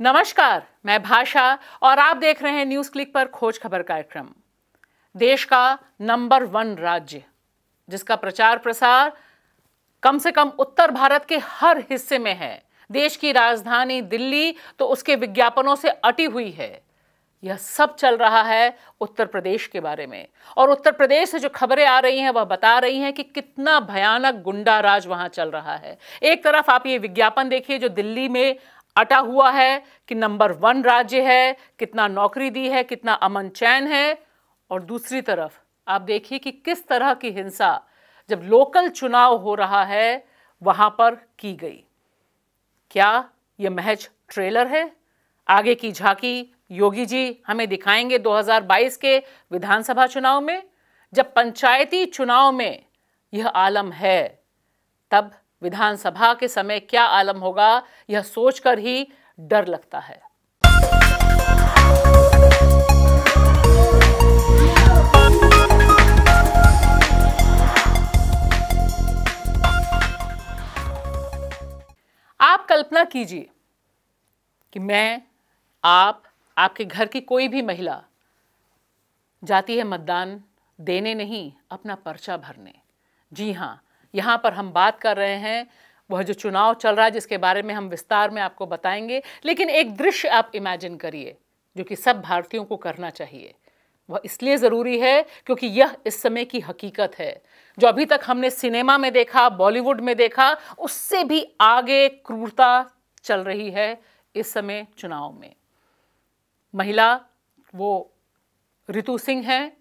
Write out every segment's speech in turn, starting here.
नमस्कार मैं भाषा और आप देख रहे हैं न्यूज क्लिक पर खोज खबर कार्यक्रम देश का नंबर वन राज्य जिसका प्रचार प्रसार कम से कम उत्तर भारत के हर हिस्से में है देश की राजधानी दिल्ली तो उसके विज्ञापनों से अटी हुई है यह सब चल रहा है उत्तर प्रदेश के बारे में और उत्तर प्रदेश से जो खबरें आ रही हैं वह बता रही हैं कि कितना भयानक गुंडा राज वहां चल रहा है एक तरफ आप ये विज्ञापन देखिए जो दिल्ली में अटा हुआ है कि नंबर वन राज्य है कितना नौकरी दी है कितना अमन चैन है और दूसरी तरफ आप देखिए कि किस तरह की हिंसा जब लोकल चुनाव हो रहा है वहां पर की गई क्या यह महज ट्रेलर है आगे की झांकी योगी जी हमें दिखाएंगे 2022 के विधानसभा चुनाव में जब पंचायती चुनाव में यह आलम है तब विधानसभा के समय क्या आलम होगा यह सोचकर ही डर लगता है आप कल्पना कीजिए कि मैं आप आपके घर की कोई भी महिला जाती है मतदान देने नहीं अपना पर्चा भरने जी हाँ यहाँ पर हम बात कर रहे हैं वह जो चुनाव चल रहा है जिसके बारे में हम विस्तार में आपको बताएंगे लेकिन एक दृश्य आप इमेजिन करिए जो कि सब भारतीयों को करना चाहिए वह इसलिए ज़रूरी है क्योंकि यह इस समय की हकीकत है जो अभी तक हमने सिनेमा में देखा बॉलीवुड में देखा उससे भी आगे क्रूरता चल रही है इस समय चुनाव में महिला वो रितु सिंह हैं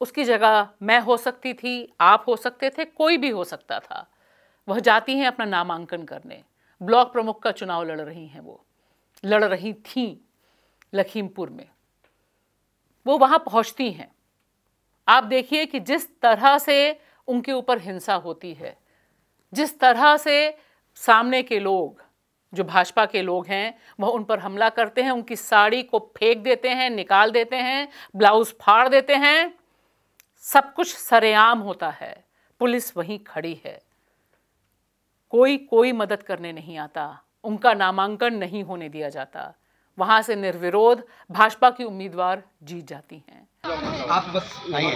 उसकी जगह मैं हो सकती थी आप हो सकते थे कोई भी हो सकता था वह जाती हैं अपना नामांकन करने ब्लॉक प्रमुख का चुनाव लड़ रही हैं वो लड़ रही थी लखीमपुर में वो वहाँ पहुँचती हैं आप देखिए कि जिस तरह से उनके ऊपर हिंसा होती है जिस तरह से सामने के लोग जो भाजपा के लोग हैं वह उन पर हमला करते हैं उनकी साड़ी को फेंक देते हैं निकाल देते हैं ब्लाउज फाड़ देते हैं सब कुछ सरेआम होता है पुलिस वहीं खड़ी है कोई कोई मदद करने नहीं आता उनका नामांकन नहीं होने दिया जाता वहां से निर्विरोध भाजपा की उम्मीदवार जीत जाती हैं आप बस आइए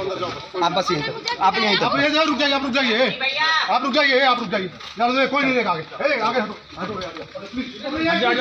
आप बस यहीं आप यहीं आप यहीं रुक जाइए आप रुक जाइए आप रुक जाइए आप रुक जाइए कोई नहीं देगा आगे आगे हटो हटो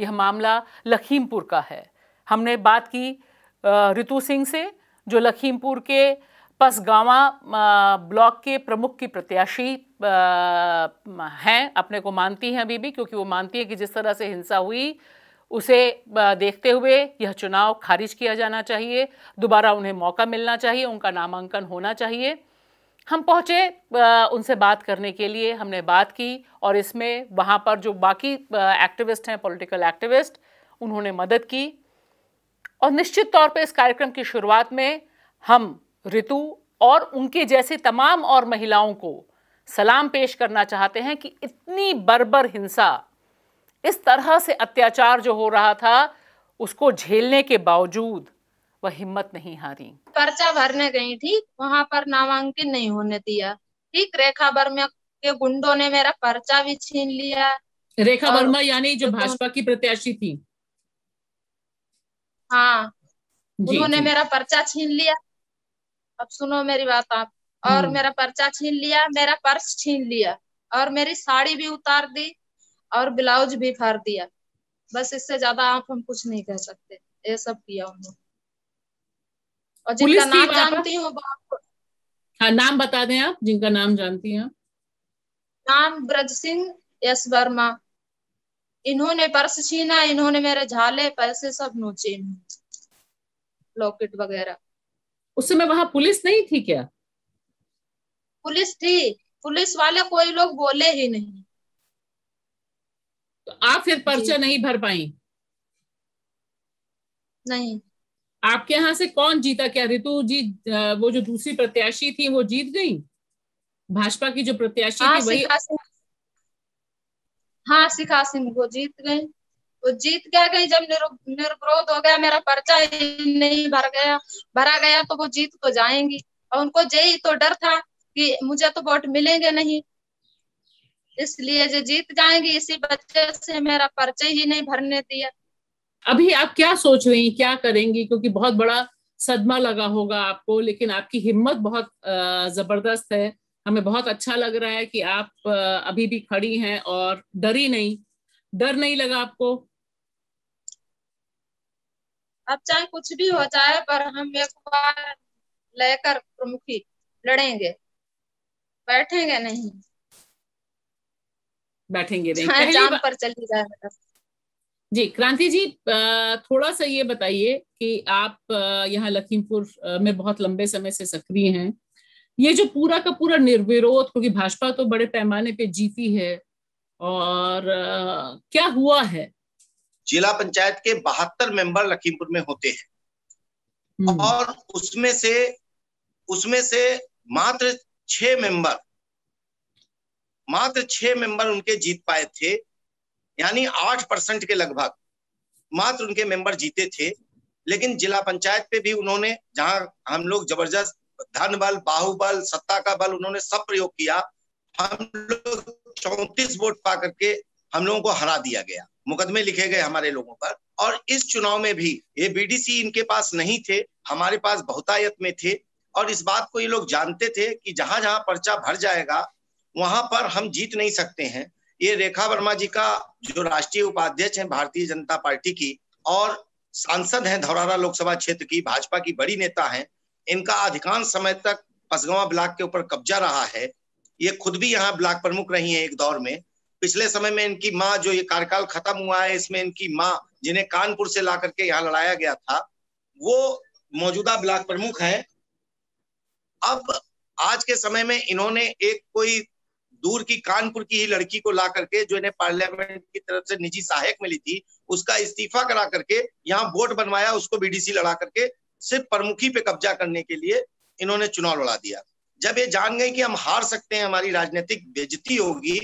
यह मामला लखीमपुर का है हमने बात की रितु सिंह से जो लखीमपुर के पसगावा ब्लॉक के प्रमुख की प्रत्याशी हैं अपने को मानती हैं अभी भी क्योंकि वो मानती है कि जिस तरह से हिंसा हुई उसे देखते हुए यह चुनाव खारिज किया जाना चाहिए दोबारा उन्हें मौका मिलना चाहिए उनका नामांकन होना चाहिए हम पहुँचे उनसे बात करने के लिए हमने बात की और इसमें वहाँ पर जो बाकी एक्टिविस्ट हैं पॉलिटिकल एक्टिविस्ट उन्होंने मदद की और निश्चित तौर पे इस कार्यक्रम की शुरुआत में हम ऋतु और उनके जैसे तमाम और महिलाओं को सलाम पेश करना चाहते हैं कि इतनी बर्बर हिंसा इस तरह से अत्याचार जो हो रहा था उसको झेलने के बावजूद वह हिम्मत नहीं हारी पर्चा भरने गई थी वहाँ पर नामांकन नहीं होने दिया ठीक रेखा वर्मा के गुंडों ने मेरा पर्चा भी छीन लिया रेखा वर्मा यानी जो भाजपा की प्रत्याशी थी हाँ उन्होंने मेरा पर्चा छीन लिया अब सुनो मेरी बात आप और हम्म। मेरा पर्चा छीन लिया मेरा पर्स छीन लिया और मेरी साड़ी भी उतार दी और ब्लाउज भी फाड़ दिया बस इससे ज्यादा आप हम कुछ नहीं कह सकते ये सब किया उन्होंने और जिनका नाम जानती हूँ हाँ नाम बता दें आप जिनका नाम जानती हैं नाम ब्रज सिंह यश वर्मा इन्होंने पर्स छीना इन्होंने मेरे झाले पैसे सब नोचे लॉकेट वगैरह उस समय वहां पुलिस नहीं थी क्या पुलिस थी पुलिस वाले कोई लोग बोले ही नहीं तो आप फिर पर्चा नहीं भर पाई नहीं आपके यहाँ से कौन जीता क्या ऋतु जी वो जो दूसरी प्रत्याशी थी वो जीत गई भाजपा की जो प्रत्याशी हाँ, थी वही हाँ शिख सिंह वो जीत गए वो जीत क्या गई जब निर्विरोध हो गया मेरा पर्चा नहीं भर गया भरा गया तो वो जीत तो जाएंगी और उनको यही तो डर था कि मुझे तो वोट मिलेंगे नहीं इसलिए जो जीत जाएंगी इसी वजह से मेरा पर्चे ही नहीं भरने दिया अभी आप क्या सोच रही हैं क्या करेंगी क्योंकि बहुत बड़ा सदमा लगा होगा आपको लेकिन आपकी हिम्मत बहुत जबरदस्त है हमें बहुत अच्छा लग रहा है कि आप अभी भी खड़ी हैं और डरी नहीं डर नहीं लगा आपको अब चाहे कुछ भी हो जाए पर हम एक बार लेकर प्रमुखी लड़ेंगे बैठेंगे नहीं बैठेंगे नहीं जान पर चली जाए जी क्रांति जी थोड़ा सा ये बताइए कि आप यहाँ लखीमपुर में बहुत लंबे समय से सक्रिय हैं ये जो पूरा का पूरा निर्विरोध क्योंकि भाजपा तो बड़े पैमाने पे जीती है और क्या हुआ है जिला पंचायत के बहत्तर मेंबर लखीमपुर में होते हैं हम्म। और उसमें से उसमें से मात्र छह मेंबर मात्र छह मेंबर उनके जीत पाए थे यानी आठ परसेंट के लगभग मात्र उनके मेंबर जीते थे लेकिन जिला पंचायत पे भी उन्होंने जहां हम लोग जबरदस्त धन बल बाहुबल सत्ता का बल उन्होंने सब प्रयोग किया हम लोग चौतीस वोट पा करके हम लोगों को हरा दिया गया मुकदमे लिखे गए हमारे लोगों पर और इस चुनाव में भी ये बीडीसी इनके पास नहीं थे हमारे पास बहुतायत में थे और इस बात को ये लोग जानते थे कि जहां जहां पर्चा भर जाएगा वहां पर हम जीत नहीं सकते हैं ये रेखा वर्मा जी का जो राष्ट्रीय उपाध्यक्ष हैं भारतीय जनता पार्टी की और सांसद हैं धौरारा लोकसभा क्षेत्र की भाजपा की बड़ी नेता हैं इनका अधिकांश समय तक पसगवा ब्लॉक के ऊपर कब्जा रहा है ये खुद भी यहाँ ब्लॉक प्रमुख रही हैं एक दौर में पिछले समय में इनकी माँ जो ये कार्यकाल खत्म हुआ है इसमें इनकी माँ जिन्हें कानपुर से ला करके यहाँ लड़ाया गया था वो मौजूदा ब्लॉक प्रमुख हैं अब आज के समय में इन्होंने एक कोई दूर की कानपुर की ही लड़की को ला करके जो इन्हें पार्लियामेंट की तरफ से निजी सहायक मिली थी उसका इस्तीफा करा करके यहाँ वोट बनवाया उसको बीडीसी लड़ा करके सिर्फ प्रमुखी पे कब्जा करने के लिए इन्होंने चुनाव लड़ा दिया जब ये जान गए कि हम हार सकते हैं हमारी राजनीतिक बेजती होगी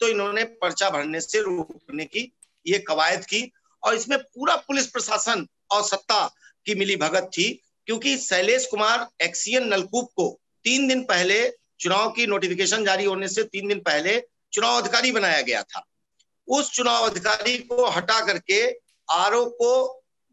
तो इन्होंने पर्चा भरने से रोकने की ये कवायद की और इसमें पूरा पुलिस प्रशासन और सत्ता की मिली भगत थी क्योंकि शैलेश कुमार एक्सियन नलकूप को तीन दिन पहले चुनाव की नोटिफिकेशन जारी होने से तीन दिन पहले चुनाव अधिकारी बनाया गया था उस चुनाव अधिकारी को हटा करके आर को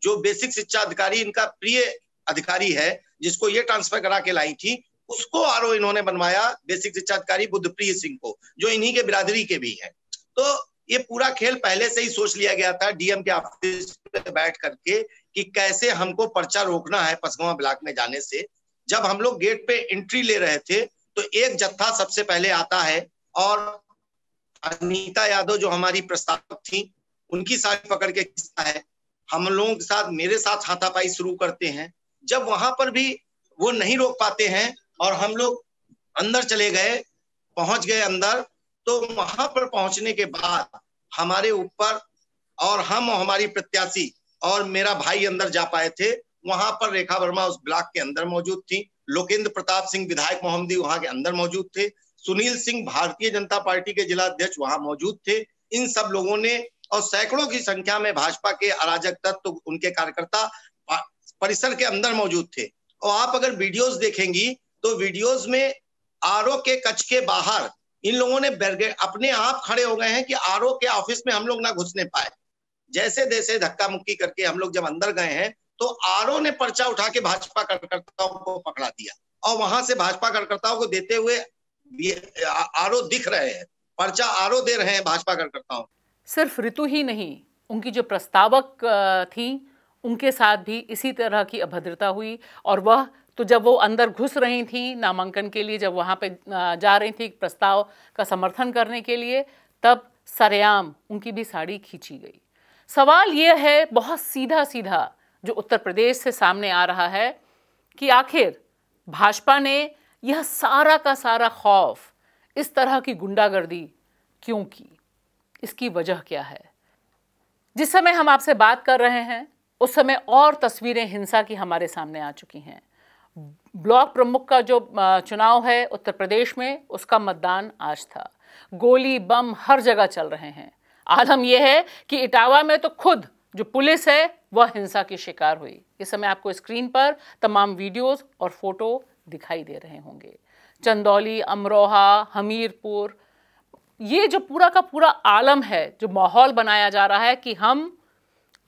जो बेसिक शिक्षा अधिकारी इनका प्रिय अधिकारी है जिसको ये ट्रांसफर करा के लाई थी उसको आर इन्होंने बनवाया बेसिक शिक्षा अधिकारी बुद्धप्रिय सिंह को जो इन्हीं के बिरादरी के भी है तो ये पूरा खेल पहले से ही सोच लिया गया था डीएम के ऑफिस बैठ करके कि कैसे हमको पर्चा रोकना है पसगवा ब्लॉक में जाने से जब हम लोग गेट पे एंट्री ले रहे थे तो एक जत्था सबसे पहले आता है और अनीता यादव जो हमारी प्रस्तावक थी उनकी साड़ी पकड़ के खींचता है हम लोगों के साथ मेरे साथ हाथापाई शुरू करते हैं जब वहां पर भी वो नहीं रोक पाते हैं और हम लोग अंदर चले गए पहुंच गए अंदर तो वहां पर पहुंचने के बाद हमारे ऊपर और हम और हमारी प्रत्याशी और मेरा भाई अंदर जा पाए थे वहां पर रेखा वर्मा उस ब्लॉक के अंदर मौजूद थी लोकेंद्र प्रताप सिंह विधायक मोहम्मदी वहां के अंदर मौजूद थे सुनील सिंह भारतीय जनता पार्टी के जिला अध्यक्ष वहां मौजूद थे इन सब लोगों ने और सैकड़ों की संख्या में भाजपा के अराजक तत्व तो उनके कार्यकर्ता परिसर के अंदर मौजूद थे और आप अगर वीडियोस देखेंगी तो वीडियोस में आर के कच के बाहर इन लोगों ने बैरिकेड अपने आप खड़े हो गए हैं कि आर के ऑफिस में हम लोग ना घुसने पाए जैसे जैसे धक्का मुक्की करके हम लोग जब अंदर गए हैं तो आरओ ने पर्चा उठा के भाजपा कार्यकर्ताओं को पकड़ा दिया और वहां से भाजपा कार्यकर्ताओं को देते हुए आरओ दिख रहे हैं पर्चा आरओ दे रहे हैं भाजपा कार्यकर्ताओं सिर्फ ऋतु ही नहीं उनकी जो प्रस्तावक थी उनके साथ भी इसी तरह की अभद्रता हुई और वह तो जब वो अंदर घुस रही थी नामांकन के लिए जब वहाँ पे जा रही थी प्रस्ताव का समर्थन करने के लिए तब सरेआम उनकी भी साड़ी खींची गई सवाल यह है बहुत सीधा सीधा जो उत्तर प्रदेश से सामने आ रहा है कि आखिर भाजपा ने यह सारा का सारा खौफ इस तरह की गुंडागर्दी क्यों की इसकी वजह क्या है जिस समय हम आपसे बात कर रहे हैं उस समय और तस्वीरें हिंसा की हमारे सामने आ चुकी हैं ब्लॉक प्रमुख का जो चुनाव है उत्तर प्रदेश में उसका मतदान आज था गोली बम हर जगह चल रहे हैं आलम यह है कि इटावा में तो खुद जो पुलिस है वह हिंसा की शिकार हुई इस समय आपको स्क्रीन पर तमाम वीडियोस और फोटो दिखाई दे रहे होंगे चंदौली अमरोहा हमीरपुर ये जो पूरा का पूरा आलम है जो माहौल बनाया जा रहा है कि हम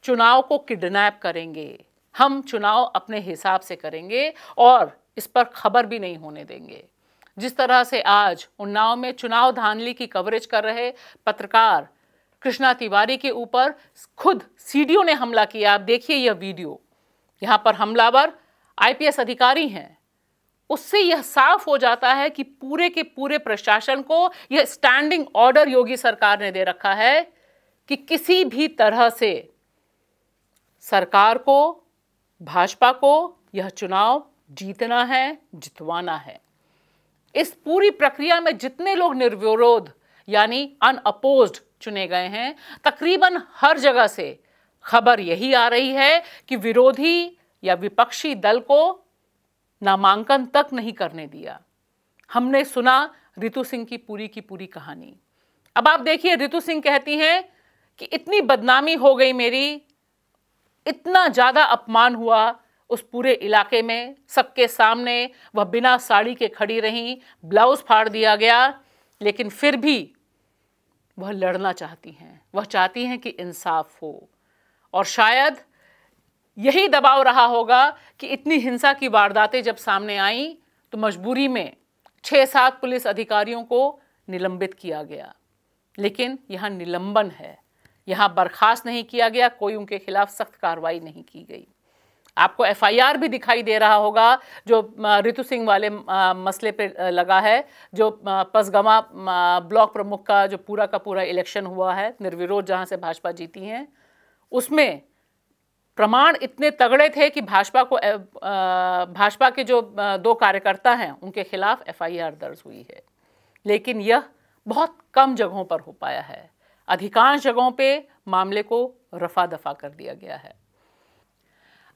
चुनाव को किडनैप करेंगे हम चुनाव अपने हिसाब से करेंगे और इस पर खबर भी नहीं होने देंगे जिस तरह से आज उन्नाव में चुनाव धांधली की कवरेज कर रहे पत्रकार कृष्णा तिवारी के ऊपर खुद सी ने हमला किया आप देखिए यह वीडियो यहाँ पर हमलावर आईपीएस अधिकारी हैं उससे यह साफ हो जाता है कि पूरे के पूरे प्रशासन को यह स्टैंडिंग ऑर्डर योगी सरकार ने दे रखा है कि किसी भी तरह से सरकार को भाजपा को यह चुनाव जीतना है जितवाना है इस पूरी प्रक्रिया में जितने लोग निर्विरोध यानी अनअपोज्ड चुने गए हैं तकरीबन हर जगह से खबर यही आ रही है कि विरोधी या विपक्षी दल को नामांकन तक नहीं करने दिया हमने सुना रितु सिंह की पूरी की पूरी कहानी अब आप देखिए रितु सिंह कहती हैं कि इतनी बदनामी हो गई मेरी इतना ज़्यादा अपमान हुआ उस पूरे इलाके में सबके सामने वह बिना साड़ी के खड़ी रहीं ब्लाउज़ फाड़ दिया गया लेकिन फिर भी वह लड़ना चाहती हैं वह चाहती हैं कि इंसाफ हो और शायद यही दबाव रहा होगा कि इतनी हिंसा की वारदातें जब सामने आईं तो मजबूरी में छः सात पुलिस अधिकारियों को निलंबित किया गया लेकिन यहाँ निलंबन है यहाँ बर्खास्त नहीं किया गया कोई उनके खिलाफ सख्त कार्रवाई नहीं की गई आपको एफआईआर भी दिखाई दे रहा होगा जो रितु सिंह वाले मसले पे लगा है जो पसगमा ब्लॉक प्रमुख का जो पूरा का पूरा इलेक्शन हुआ है निर्विरोध जहाँ से भाजपा जीती हैं उसमें प्रमाण इतने तगड़े थे कि भाजपा को भाजपा के जो दो कार्यकर्ता हैं उनके खिलाफ एफआईआर दर्ज हुई है लेकिन यह बहुत कम जगहों पर हो पाया है अधिकांश जगहों पे मामले को रफा दफा कर दिया गया है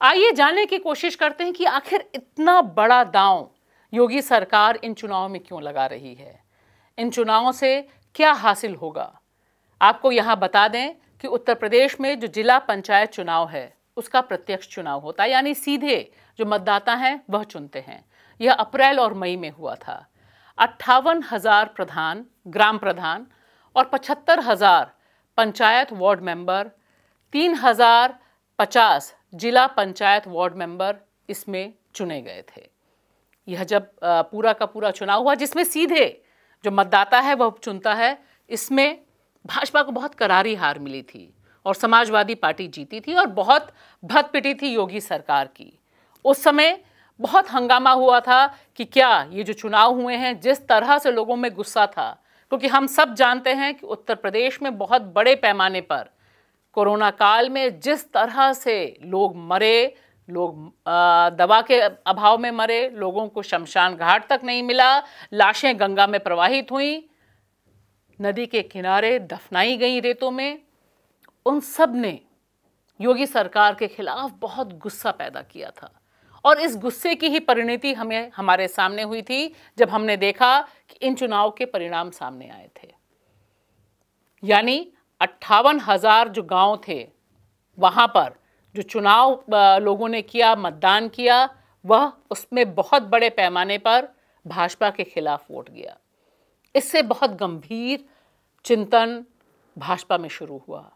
आइए जानने की कोशिश करते हैं कि आखिर इतना बड़ा दांव योगी सरकार इन चुनाव में क्यों लगा रही है इन चुनावों से क्या हासिल होगा आपको यहाँ बता दें कि उत्तर प्रदेश में जो जिला पंचायत चुनाव है उसका प्रत्यक्ष चुनाव होता है यानी सीधे जो मतदाता हैं वह चुनते हैं यह अप्रैल और मई में हुआ था अट्ठावन हज़ार प्रधान ग्राम प्रधान और पचहत्तर हज़ार पंचायत वार्ड मेंबर तीन हज़ार पचास जिला पंचायत वार्ड मेंबर इसमें चुने गए थे यह जब पूरा का पूरा चुनाव हुआ जिसमें सीधे जो मतदाता है वह चुनता है इसमें भाजपा को बहुत करारी हार मिली थी और समाजवादी पार्टी जीती थी और बहुत भत पिटी थी योगी सरकार की उस समय बहुत हंगामा हुआ था कि क्या ये जो चुनाव हुए हैं जिस तरह से लोगों में गुस्सा था क्योंकि हम सब जानते हैं कि उत्तर प्रदेश में बहुत बड़े पैमाने पर कोरोना काल में जिस तरह से लोग मरे लोग दवा के अभाव में मरे लोगों को शमशान घाट तक नहीं मिला लाशें गंगा में प्रवाहित हुई नदी के किनारे दफनाई गई रेतों में उन सब ने योगी सरकार के खिलाफ बहुत गुस्सा पैदा किया था और इस गुस्से की ही परिणति हमें हमारे सामने हुई थी जब हमने देखा कि इन चुनाव के परिणाम सामने आए थे यानी अट्ठावन हज़ार जो गांव थे वहाँ पर जो चुनाव लोगों ने किया मतदान किया वह उसमें बहुत बड़े पैमाने पर भाजपा के खिलाफ वोट गया इससे बहुत गंभीर चिंतन भाजपा में शुरू हुआ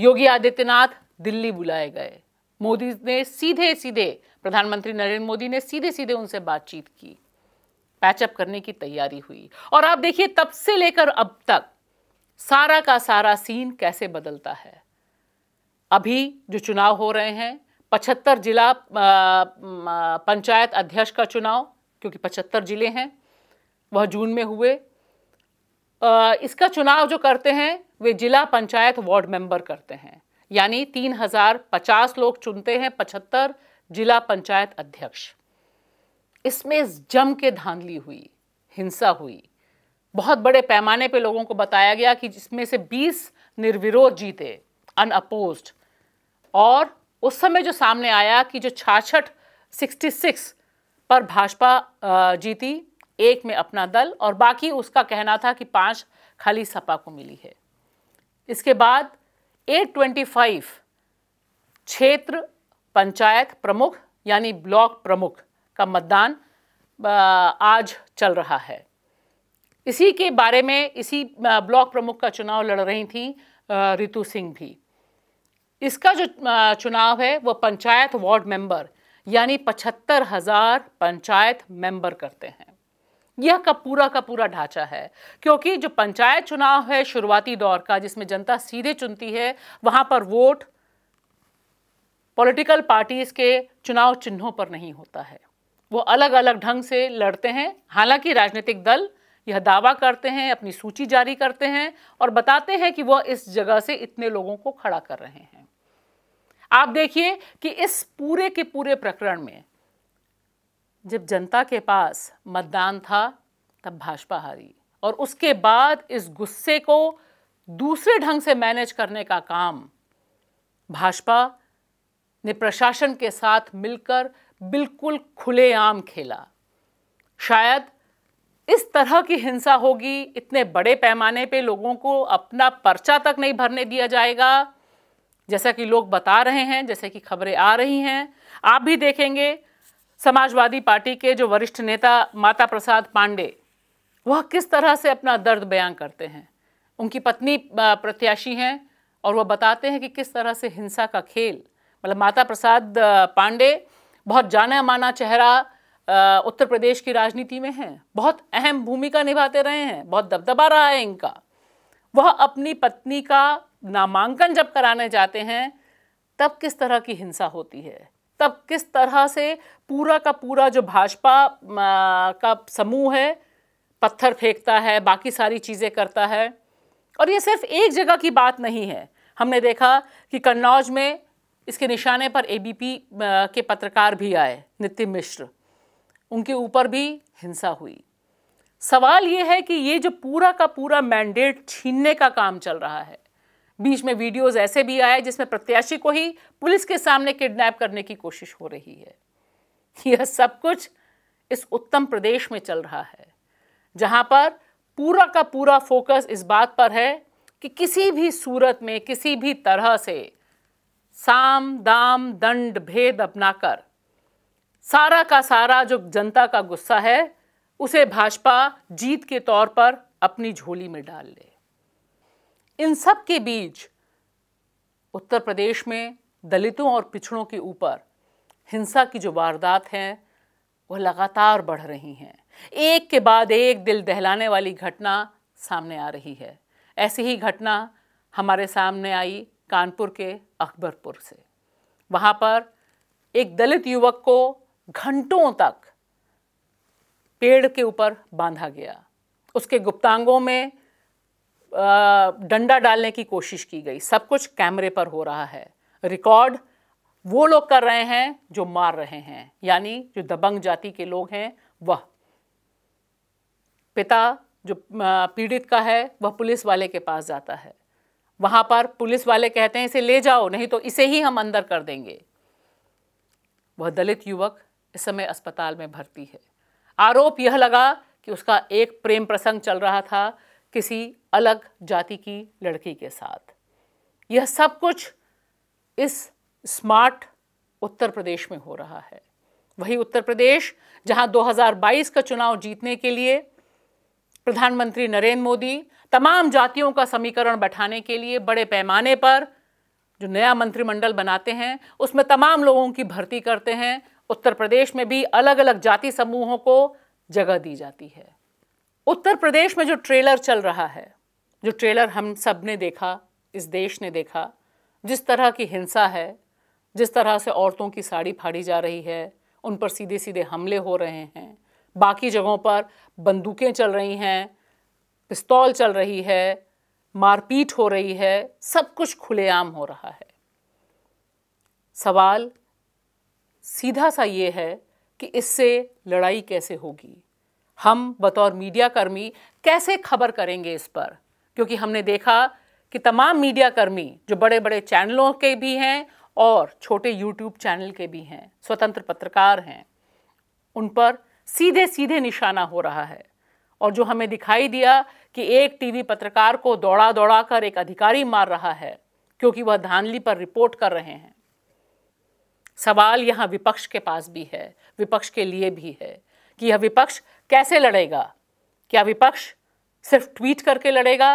योगी आदित्यनाथ दिल्ली बुलाए गए मोदी ने सीधे सीधे प्रधानमंत्री नरेंद्र मोदी ने सीधे सीधे उनसे बातचीत की पैचअप करने की तैयारी हुई और आप देखिए तब से लेकर अब तक सारा का सारा सीन कैसे बदलता है अभी जो चुनाव हो रहे हैं पचहत्तर जिला पंचायत अध्यक्ष का चुनाव क्योंकि पचहत्तर जिले हैं वह जून में हुए इसका चुनाव जो करते हैं वे जिला पंचायत वार्ड मेंबर करते हैं यानी तीन हजार पचास लोग चुनते हैं पचहत्तर जिला पंचायत अध्यक्ष इसमें जम के धांधली हुई हिंसा हुई बहुत बड़े पैमाने पे लोगों को बताया गया कि जिसमें से 20 निर्विरोध जीते अनअपोज और उस समय जो सामने आया कि जो छाछठ 66 पर भाजपा जीती एक में अपना दल और बाकी उसका कहना था कि पांच खाली सपा को मिली है इसके बाद 825 क्षेत्र पंचायत प्रमुख यानी ब्लॉक प्रमुख का मतदान आज चल रहा है इसी के बारे में इसी ब्लॉक प्रमुख का चुनाव लड़ रही थी रितु सिंह भी इसका जो चुनाव है वो पंचायत वार्ड मेंबर यानी पचहत्तर हज़ार पंचायत मेंबर करते हैं यह का पूरा का पूरा ढांचा है क्योंकि जो पंचायत चुनाव है शुरुआती दौर का जिसमें जनता सीधे चुनती है वहां पर वोट पॉलिटिकल पार्टीज़ के चुनाव चिन्हों पर नहीं होता है वो अलग अलग ढंग से लड़ते हैं हालांकि राजनीतिक दल यह दावा करते हैं अपनी सूची जारी करते हैं और बताते हैं कि वह इस जगह से इतने लोगों को खड़ा कर रहे हैं आप देखिए कि इस पूरे के पूरे प्रकरण में जब जनता के पास मतदान था तब भाजपा हारी और उसके बाद इस गुस्से को दूसरे ढंग से मैनेज करने का काम भाजपा ने प्रशासन के साथ मिलकर बिल्कुल खुलेआम खेला शायद इस तरह की हिंसा होगी इतने बड़े पैमाने पे लोगों को अपना पर्चा तक नहीं भरने दिया जाएगा जैसा कि लोग बता रहे हैं जैसे कि खबरें आ रही हैं आप भी देखेंगे समाजवादी पार्टी के जो वरिष्ठ नेता माता प्रसाद पांडे वह किस तरह से अपना दर्द बयान करते हैं उनकी पत्नी प्रत्याशी हैं और वह बताते हैं कि किस तरह से हिंसा का खेल मतलब माता प्रसाद पांडे बहुत जाना माना चेहरा उत्तर प्रदेश की राजनीति में हैं बहुत अहम भूमिका निभाते रहे हैं बहुत दबदबा रहा है इनका वह अपनी पत्नी का नामांकन जब कराने जाते हैं तब किस तरह की हिंसा होती है तब किस तरह से पूरा का पूरा जो भाजपा का समूह है पत्थर फेंकता है बाकी सारी चीज़ें करता है और ये सिर्फ एक जगह की बात नहीं है हमने देखा कि कन्नौज में इसके निशाने पर एबीपी के पत्रकार भी आए नितिन मिश्र उनके ऊपर भी हिंसा हुई सवाल ये है कि ये जो पूरा का पूरा मैंडेट छीनने का काम चल रहा है बीच में वीडियोस ऐसे भी आए जिसमें प्रत्याशी को ही पुलिस के सामने किडनैप करने की कोशिश हो रही है यह सब कुछ इस उत्तम प्रदेश में चल रहा है जहां पर पूरा का पूरा फोकस इस बात पर है कि किसी भी सूरत में किसी भी तरह से साम दाम दंड भेद अपनाकर सारा का सारा जो जनता का गुस्सा है उसे भाजपा जीत के तौर पर अपनी झोली में डाल ले इन सब के बीच उत्तर प्रदेश में दलितों और पिछड़ों के ऊपर हिंसा की जो वारदात है वह लगातार बढ़ रही हैं एक के बाद एक दिल दहलाने वाली घटना सामने आ रही है ऐसी ही घटना हमारे सामने आई कानपुर के अकबरपुर से वहाँ पर एक दलित युवक को घंटों तक पेड़ के ऊपर बांधा गया उसके गुप्तांगों में डंडा डालने की कोशिश की गई सब कुछ कैमरे पर हो रहा है रिकॉर्ड वो लोग कर रहे हैं जो मार रहे हैं यानी जो दबंग जाति के लोग हैं वह पिता जो पीड़ित का है वह पुलिस वाले के पास जाता है वहां पर पुलिस वाले कहते हैं इसे ले जाओ नहीं तो इसे ही हम अंदर कर देंगे वह दलित युवक इस समय अस्पताल में भर्ती है आरोप यह लगा कि उसका एक प्रेम प्रसंग चल रहा था किसी अलग जाति की लड़की के साथ यह सब कुछ इस स्मार्ट उत्तर प्रदेश में हो रहा है वही उत्तर प्रदेश जहां 2022 का चुनाव जीतने के लिए प्रधानमंत्री नरेंद्र मोदी तमाम जातियों का समीकरण बैठाने के लिए बड़े पैमाने पर जो नया मंत्रिमंडल बनाते हैं उसमें तमाम लोगों की भर्ती करते हैं उत्तर प्रदेश में भी अलग अलग जाति समूहों को जगह दी जाती है उत्तर प्रदेश में जो ट्रेलर चल रहा है जो ट्रेलर हम सब ने देखा इस देश ने देखा जिस तरह की हिंसा है जिस तरह से औरतों की साड़ी फाड़ी जा रही है उन पर सीधे सीधे हमले हो रहे हैं बाकी जगहों पर बंदूकें चल रही हैं पिस्तौल चल रही है मारपीट हो रही है सब कुछ खुलेआम हो रहा है सवाल सीधा सा ये है कि इससे लड़ाई कैसे होगी हम बतौर मीडिया कर्मी कैसे खबर करेंगे इस पर क्योंकि हमने देखा कि तमाम मीडिया कर्मी जो बड़े बड़े चैनलों के भी हैं और छोटे यूट्यूब चैनल के भी हैं स्वतंत्र पत्रकार हैं उन पर सीधे सीधे निशाना हो रहा है और जो हमें दिखाई दिया कि एक टीवी पत्रकार को दौड़ा दौड़ा कर एक अधिकारी मार रहा है क्योंकि वह धानली पर रिपोर्ट कर रहे हैं सवाल यहाँ विपक्ष के पास भी है विपक्ष के लिए भी है कि यह विपक्ष कैसे लड़ेगा क्या विपक्ष सिर्फ ट्वीट करके लड़ेगा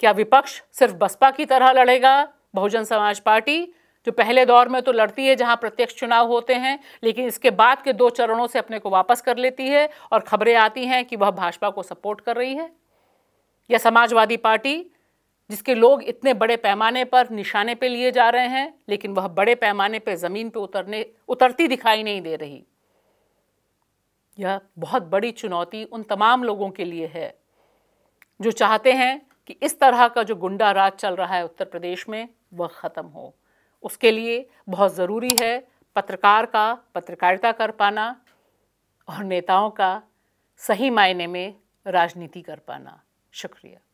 क्या विपक्ष सिर्फ बसपा की तरह लड़ेगा बहुजन समाज पार्टी जो पहले दौर में तो लड़ती है जहां प्रत्यक्ष चुनाव होते हैं लेकिन इसके बाद के दो चरणों से अपने को वापस कर लेती है और खबरें आती हैं कि वह भाजपा को सपोर्ट कर रही है या समाजवादी पार्टी जिसके लोग इतने बड़े पैमाने पर निशाने पे लिए जा रहे हैं लेकिन वह बड़े पैमाने पे ज़मीन पे उतरने उतरती दिखाई नहीं दे रही यह बहुत बड़ी चुनौती उन तमाम लोगों के लिए है जो चाहते हैं कि इस तरह का जो गुंडा राज चल रहा है उत्तर प्रदेश में वह ख़त्म हो उसके लिए बहुत ज़रूरी है पत्रकार का पत्रकारिता कर पाना और नेताओं का सही मायने में राजनीति कर पाना शुक्रिया